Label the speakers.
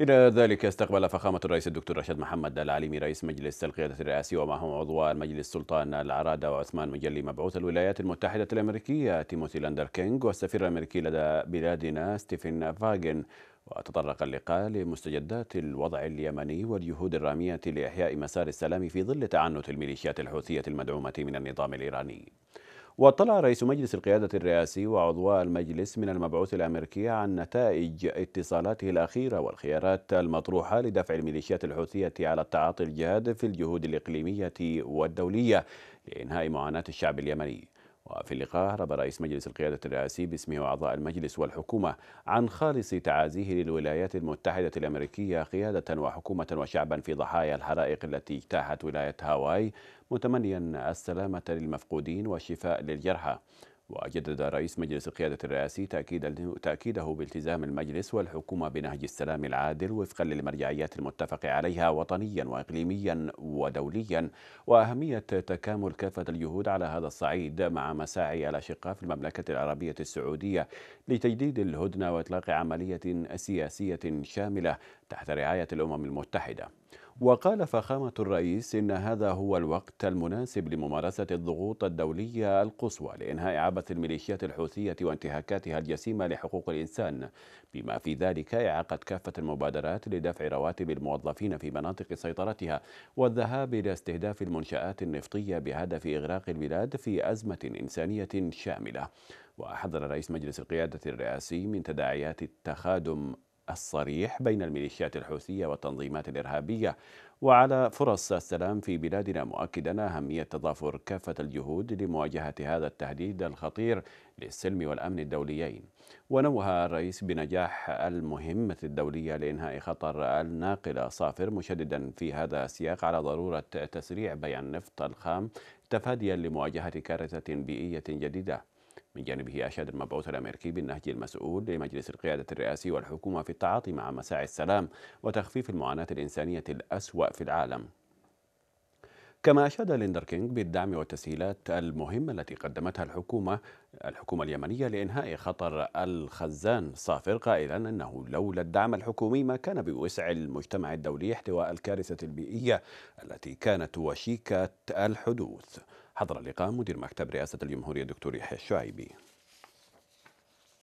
Speaker 1: إلى ذلك استقبل فخامة الرئيس الدكتور رشاد محمد العليمي رئيس مجلس القيادة الرئاسي ومعهم عضوان مجلس السلطان العرادة وعثمان مجلي مبعوث الولايات المتحدة الأمريكية تيموثي لاندر كينغ والسفير الأمريكي لدى بلادنا ستيفن فاجن وتطرق اللقاء لمستجدات الوضع اليمني والجهود الرامية لإحياء مسار السلام في ظل تعنت الميليشيات الحوثية المدعومة من النظام الإيراني واطلع رئيس مجلس القيادة الرئاسي وعضواء المجلس من المبعوث الأمريكي عن نتائج اتصالاته الأخيرة والخيارات المطروحة لدفع الميليشيات الحوثية على التعاطي الجاد في الجهود الإقليمية والدولية لإنهاء معاناة الشعب اليمني وفي اللقاء أعرب رئيس مجلس القيادة الرئاسي باسمه وأعضاء المجلس والحكومة عن خالص تعازيه للولايات المتحدة الأمريكية قيادة وحكومة وشعبا في ضحايا الحرائق التي اجتاحت ولاية هاواي متمنيا السلامة للمفقودين والشفاء للجرحى وجدد رئيس مجلس القيادة الرئاسي تأكيد تأكيده بالتزام المجلس والحكومة بنهج السلام العادل وفقا للمرجعيات المتفق عليها وطنيا وإقليميا ودوليا وأهمية تكامل كافة الجهود على هذا الصعيد مع مساعي الأشقاء في المملكة العربية السعودية لتجديد الهدنة وإطلاق عملية سياسية شاملة تحت رعاية الأمم المتحدة. وقال فخامة الرئيس إن هذا هو الوقت المناسب لممارسة الضغوط الدولية القصوى لإنهاء عبث الميليشيات الحوثية وانتهاكاتها الجسيمة لحقوق الإنسان بما في ذلك إعاقة كافة المبادرات لدفع رواتب الموظفين في مناطق سيطرتها والذهاب إلى استهداف المنشآت النفطية بهدف إغراق البلاد في أزمة إنسانية شاملة وحذر رئيس مجلس القيادة الرئاسي من تداعيات التخادم الصريح بين الميليشيات الحوثية والتنظيمات الإرهابية وعلى فرص السلام في بلادنا مؤكدا أهمية تضافر كافة الجهود لمواجهة هذا التهديد الخطير للسلم والأمن الدوليين ونوه الرئيس بنجاح المهمة الدولية لإنهاء خطر الناقلة صافر مشددا في هذا السياق على ضرورة تسريع بيع النفط الخام تفاديا لمواجهة كارثة بيئية جديدة من جانبه أشاد المبعوث الأمريكي بالنهج المسؤول لمجلس القيادة الرئاسي والحكومة في التعاطي مع مساعي السلام وتخفيف المعاناة الإنسانية الأسوأ في العالم كما أشاد ليندر كينج بالدعم والتسهيلات المهمة التي قدمتها الحكومة الحكومة اليمنية لإنهاء خطر الخزان صافر قائلا أنه لولا الدعم الحكومي ما كان بوسع المجتمع الدولي احتواء الكارثة البيئية التي كانت وشيكة الحدوث حضر اللقاء مدير مكتب رئاسة الجمهورية الدكتور يحيى الشعيبي